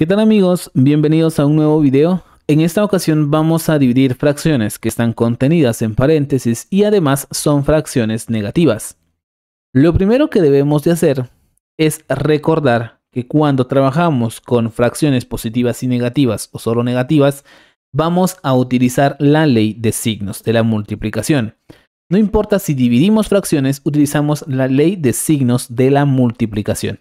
¿Qué tal amigos? Bienvenidos a un nuevo video. En esta ocasión vamos a dividir fracciones que están contenidas en paréntesis y además son fracciones negativas. Lo primero que debemos de hacer es recordar que cuando trabajamos con fracciones positivas y negativas o solo negativas, vamos a utilizar la ley de signos de la multiplicación. No importa si dividimos fracciones, utilizamos la ley de signos de la multiplicación.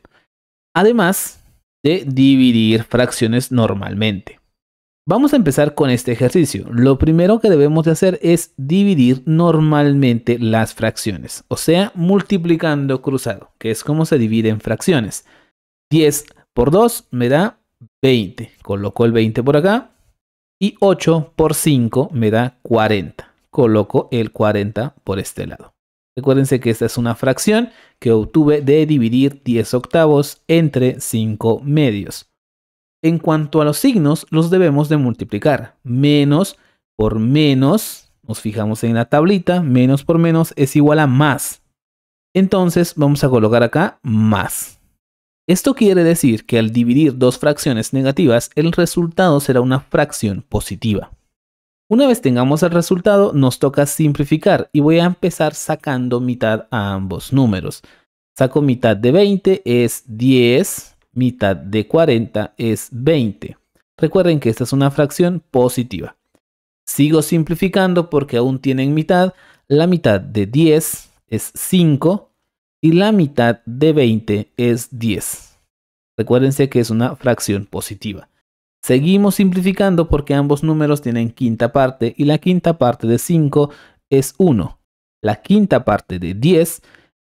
Además, de dividir fracciones normalmente. Vamos a empezar con este ejercicio. Lo primero que debemos de hacer es dividir normalmente las fracciones, o sea, multiplicando cruzado, que es como se divide en fracciones. 10 por 2 me da 20. Coloco el 20 por acá. Y 8 por 5 me da 40. Coloco el 40 por este lado. Recuérdense que esta es una fracción que obtuve de dividir 10 octavos entre 5 medios. En cuanto a los signos, los debemos de multiplicar. Menos por menos, nos fijamos en la tablita, menos por menos es igual a más. Entonces vamos a colocar acá más. Esto quiere decir que al dividir dos fracciones negativas, el resultado será una fracción positiva. Una vez tengamos el resultado, nos toca simplificar y voy a empezar sacando mitad a ambos números. Saco mitad de 20 es 10, mitad de 40 es 20. Recuerden que esta es una fracción positiva. Sigo simplificando porque aún tienen mitad. La mitad de 10 es 5 y la mitad de 20 es 10. Recuérdense que es una fracción positiva. Seguimos simplificando porque ambos números tienen quinta parte y la quinta parte de 5 es 1. La quinta parte de 10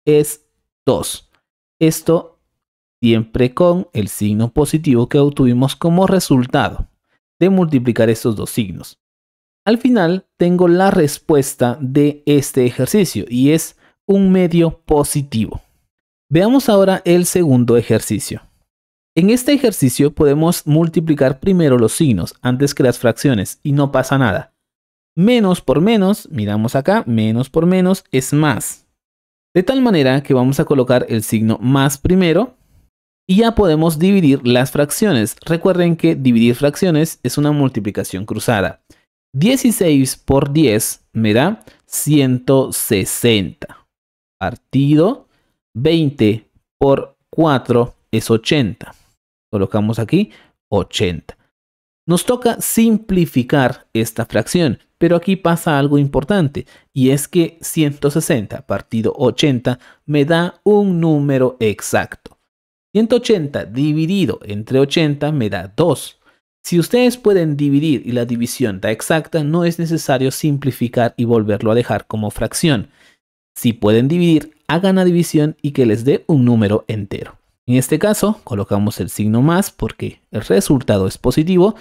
es 2. Esto siempre con el signo positivo que obtuvimos como resultado de multiplicar estos dos signos. Al final tengo la respuesta de este ejercicio y es un medio positivo. Veamos ahora el segundo ejercicio. En este ejercicio podemos multiplicar primero los signos antes que las fracciones y no pasa nada. Menos por menos, miramos acá, menos por menos es más. De tal manera que vamos a colocar el signo más primero y ya podemos dividir las fracciones. Recuerden que dividir fracciones es una multiplicación cruzada. 16 por 10 me da 160. Partido 20 por 4 es 80. Colocamos aquí 80. Nos toca simplificar esta fracción, pero aquí pasa algo importante, y es que 160 partido 80 me da un número exacto. 180 dividido entre 80 me da 2. Si ustedes pueden dividir y la división da exacta, no es necesario simplificar y volverlo a dejar como fracción. Si pueden dividir, hagan la división y que les dé un número entero. En este caso, colocamos el signo más porque el resultado es positivo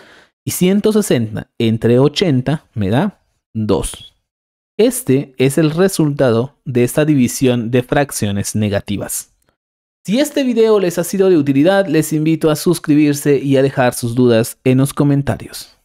y 160 entre 80 me da 2. Este es el resultado de esta división de fracciones negativas. Si este video les ha sido de utilidad, les invito a suscribirse y a dejar sus dudas en los comentarios.